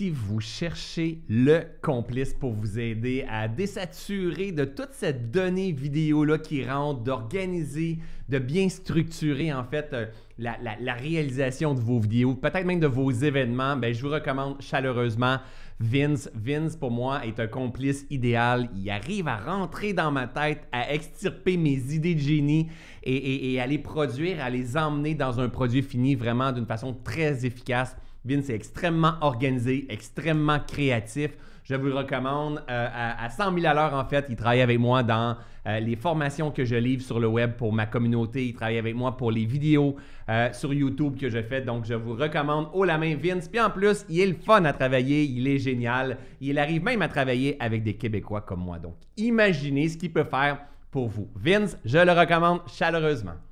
si vous cherchez le complice pour vous aider à désaturer de toute cette donnée vidéo-là qui rentre, d'organiser, de bien structurer en fait euh, la, réalisation de vos vidéos, peut-être même de vos événements, ben, je vous recommande chaleureusement Vince. Vince, pour moi, est un complice idéal. Il arrive à rentrer dans ma tête, à extirper mes idées de génie et à les produire, à les emmener dans un produit fini vraiment d'une façon très efficace. Vince est extrêmement organisé, extrêmement créatif. Je vous le recommande euh, à, 100 000 à l'heure, en fait. Il travaille avec moi dans euh, les formations que je livre sur le web pour ma communauté. Il travaille avec moi pour les vidéos euh, sur YouTube que je fais. Donc, je vous recommande haut la main Vince. Puis en plus, il est le fun à travailler. Il est génial. Il arrive même à travailler avec des Québécois comme moi. Donc, imaginez ce qu'il peut faire pour vous. Vince, je le recommande chaleureusement.